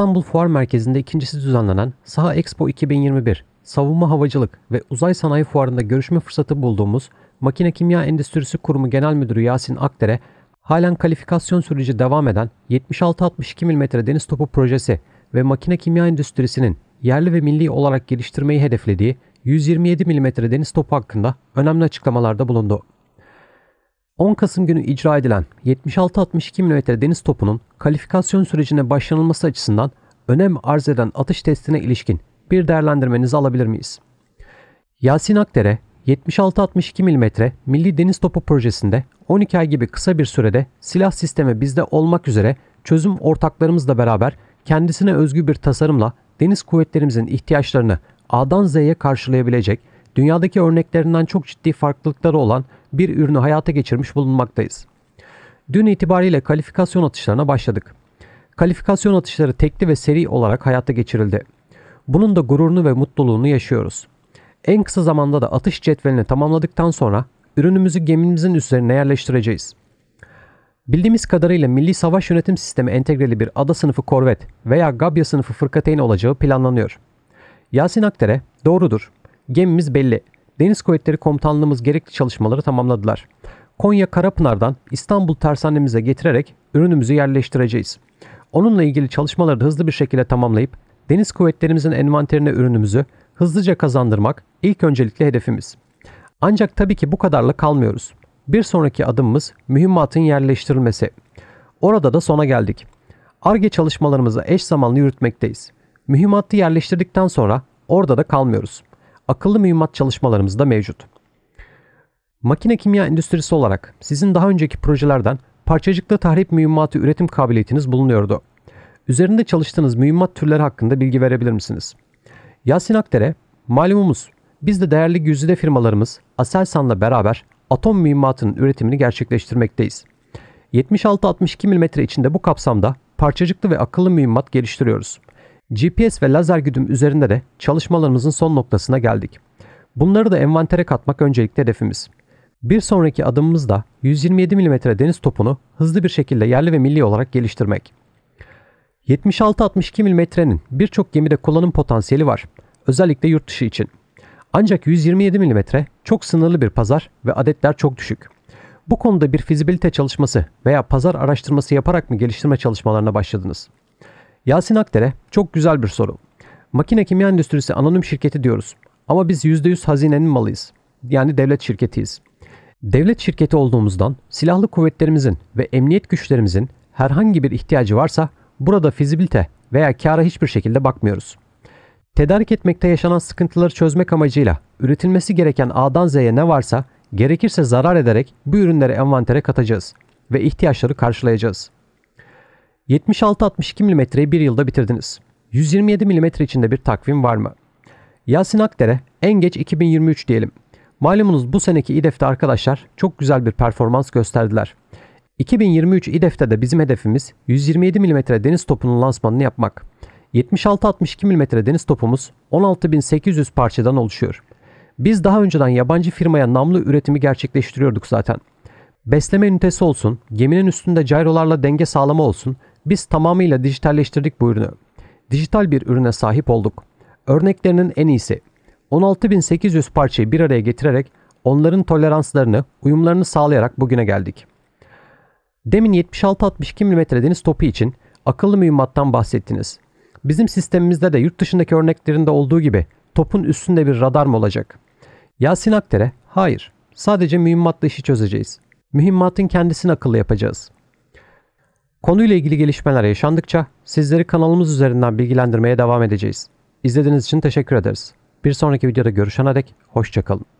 İstanbul Fuar Merkezi'nde ikincisi düzenlenen Saha Expo 2021 Savunma Havacılık ve Uzay Sanayi Fuarı'nda görüşme fırsatı bulduğumuz Makine Kimya Endüstrisi Kurumu Genel Müdürü Yasin Akdere, halen kalifikasyon süreci devam eden 76-62 mm deniz topu projesi ve makine kimya endüstrisinin yerli ve milli olarak geliştirmeyi hedeflediği 127 mm deniz topu hakkında önemli açıklamalarda bulundu. 10 Kasım günü icra edilen 76-62 mm deniz topunun kalifikasyon sürecine başlanılması açısından önem arz eden atış testine ilişkin bir değerlendirmenizi alabilir miyiz? Yasin Akdere, 76-62 mm Milli Deniz Topu projesinde 12 ay gibi kısa bir sürede silah sistemi bizde olmak üzere çözüm ortaklarımızla beraber kendisine özgü bir tasarımla deniz kuvvetlerimizin ihtiyaçlarını A'dan Z'ye karşılayabilecek dünyadaki örneklerinden çok ciddi farklılıkları olan bir ürünü hayata geçirmiş bulunmaktayız. Dün itibariyle kalifikasyon atışlarına başladık. Kalifikasyon atışları tekli ve seri olarak hayata geçirildi. Bunun da gururunu ve mutluluğunu yaşıyoruz. En kısa zamanda da atış cetvelini tamamladıktan sonra ürünümüzü gemimizin üzerine yerleştireceğiz. Bildiğimiz kadarıyla Milli Savaş Yönetim Sistemi entegreli bir ada sınıfı korvet veya Gabya sınıfı fırkateyn olacağı planlanıyor. Yasin Akdere, doğrudur. Gemimiz belli. Deniz Kuvvetleri Komutanlığımız gerekli çalışmaları tamamladılar. Konya Karapınar'dan İstanbul tersanemize getirerek ürünümüzü yerleştireceğiz. Onunla ilgili çalışmaları da hızlı bir şekilde tamamlayıp deniz kuvvetlerimizin envanterine ürünümüzü hızlıca kazandırmak ilk öncelikli hedefimiz. Ancak tabii ki bu kadarla kalmıyoruz. Bir sonraki adımımız mühimmatın yerleştirilmesi. Orada da sona geldik. ARGE çalışmalarımızı eş zamanlı yürütmekteyiz. Mühimmatı yerleştirdikten sonra orada da kalmıyoruz akıllı mühimmat çalışmalarımızda mevcut. Makine kimya endüstrisi olarak sizin daha önceki projelerden parçacıklı tahrip mühimmatı üretim kabiliyetiniz bulunuyordu. Üzerinde çalıştığınız mühimmat türleri hakkında bilgi verebilir misiniz? Yasin Akdere, malumumuz biz de değerli güzide firmalarımız Aselsan'la beraber atom mühimmatının üretimini gerçekleştirmekteyiz. 76-62 mm içinde bu kapsamda parçacıklı ve akıllı mühimmat geliştiriyoruz. GPS ve lazer güdüm üzerinde de çalışmalarımızın son noktasına geldik. Bunları da envantere katmak öncelikli hedefimiz. Bir sonraki adımımız da 127 mm deniz topunu hızlı bir şekilde yerli ve milli olarak geliştirmek. 76-62 mm'nin birçok gemide kullanım potansiyeli var. Özellikle yurt dışı için. Ancak 127 mm çok sınırlı bir pazar ve adetler çok düşük. Bu konuda bir fizibilite çalışması veya pazar araştırması yaparak mı geliştirme çalışmalarına başladınız? Yasin Akdere çok güzel bir soru. Makine kimya endüstrisi anonim şirketi diyoruz. Ama biz %100 hazinenin malıyız. Yani devlet şirketiyiz. Devlet şirketi olduğumuzdan silahlı kuvvetlerimizin ve emniyet güçlerimizin herhangi bir ihtiyacı varsa burada fizibilite veya kâra hiçbir şekilde bakmıyoruz. Tedarik etmekte yaşanan sıkıntıları çözmek amacıyla üretilmesi gereken A'dan Z'ye ne varsa gerekirse zarar ederek bu ürünleri envantere katacağız ve ihtiyaçları karşılayacağız.'' 76-62 mm'yi bir yılda bitirdiniz. 127 mm içinde bir takvim var mı? Yasin Akdere en geç 2023 diyelim. Malumunuz bu seneki İDEF'te arkadaşlar çok güzel bir performans gösterdiler. 2023 İDEF'te de bizim hedefimiz 127 mm deniz topunun lansmanını yapmak. 76-62 mm deniz topumuz 16.800 parçadan oluşuyor. Biz daha önceden yabancı firmaya namlu üretimi gerçekleştiriyorduk zaten. Besleme ünitesi olsun, geminin üstünde cayrolarla denge sağlama olsun biz tamamıyla dijitalleştirdik bu ürünü. Dijital bir ürüne sahip olduk. Örneklerinin en iyisi. 16.800 parçayı bir araya getirerek onların toleranslarını, uyumlarını sağlayarak bugüne geldik. Demin 76-62 mm deniz topu için akıllı mühimmattan bahsettiniz. Bizim sistemimizde de yurt dışındaki örneklerinde olduğu gibi topun üstünde bir radar mı olacak? Yasin Aktere, hayır. Sadece mühimmatla işi çözeceğiz. Mühimmatın kendisini akıllı yapacağız. Konuyla ilgili gelişmeler yaşandıkça sizleri kanalımız üzerinden bilgilendirmeye devam edeceğiz. İzlediğiniz için teşekkür ederiz. Bir sonraki videoda görüşene dek hoşçakalın.